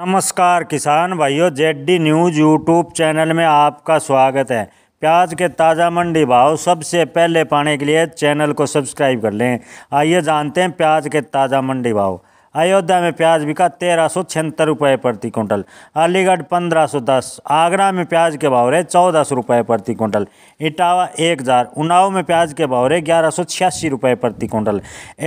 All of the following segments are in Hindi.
नमस्कार किसान भाइयों जेडी न्यूज़ यूट्यूब चैनल में आपका स्वागत है प्याज के ताज़ा मंडी भाव सबसे पहले पाने के लिए चैनल को सब्सक्राइब कर लें आइए जानते हैं प्याज के ताज़ा मंडी भाव अयोध्या में प्याज बिका तेरह सौ छिहत्तर रुपये प्रति क्विंटल अलीगढ़ पंद्रह सौ दस आगरा में प्याज के भाव रहे चौदह सौ रुपये प्रति क्विंटल इटावा एक हज़ार उनाव में प्याज के भाव रहे ग्यारह सौ छियासी रुपये प्रति क्विंटल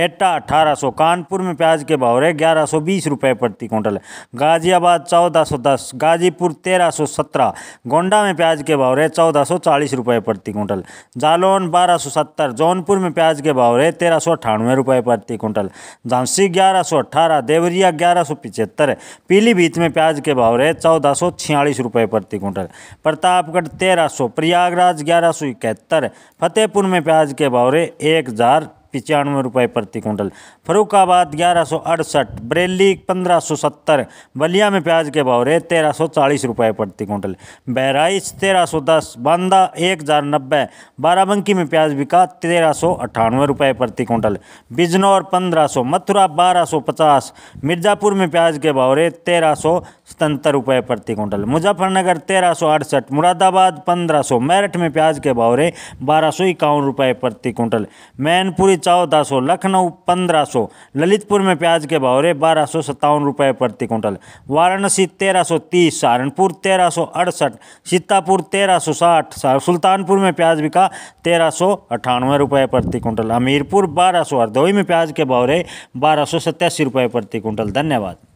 एटा अठारह सौ कानपुर में प्याज के भाव रहे ग्यारह सौ बीस रुपये प्रति क्विंटल गाजियाबाद चौदह सौ दस गाजीपुर तेरह सौ सत्रह गोंडा में प्याज के भाव रहे चौदह सौ चालीस रुपये प्रति क्विंटल जालौन बारह सौ सत्तर जौनपुर में प्याज के भाव रहे तेरह सौ अठानवे रुपये प्रति क्विंटल झांसी ग्यारह सौ अठारह देवरिया ग्यारह सौ पिचहत्तर पीलीभीत में प्याज के भाव रहे चौदह सौ छियालीस रुपये प्रति क्विंटल प्रतापगढ़ तेरह सौ प्रयागराज ग्यारह सौ इकहत्तर फतेहपुर में प्याज के भाव रहे एक हज़ार पचानवे रुपये प्रति कुंटल फरुखाबाद ग्यारह सौ अड़सठ बरेली पंद्रह सौ सत्तर बलिया में प्याज के भाव रहे तेरह सौ चालीस रुपये प्रति कुंटल बहराइच तेरह सौ दस बांदा एक हज़ार नब्बे बाराबंकी में प्याज बिका तेरह सौ अट्ठानवे रुपये प्रति कुंटल बिजनौर पंद्रह सौ मथुरा बारह सौ पचास मिर्ज़ापुर में प्याज के भाव रहे तेरह सौ सतहत्तर रुपये प्रति क्विंटल मुजफ्फरनगर तेरह सौ अड़सठ मुरादाबाद पंद्रह सौ मेरठ में प्याज के भाव रहे बारह सौ इक्यावन रुपये प्रति क्विंटल मैनपुरी चौदह सौ लखनऊ पंद्रह सौ ललितपुर में प्याज के भाव रहे बारह सौ सत्तावन रुपये प्रति क्विंटल वाराणसी तेरह सौ तीस सहारनपुर तेरह सौ अड़सठ सीतापुर तेरह सौ साठ सुल्तानपुर में प्याज बिका तेरह सौ अठानवे रुपये प्रति क्विंटल हमीरपुर बारह सौ हरदोई में प्याज के भाव रहे बारह सौ सत्तासी रुपये प्रति क्विंटल धन्यवाद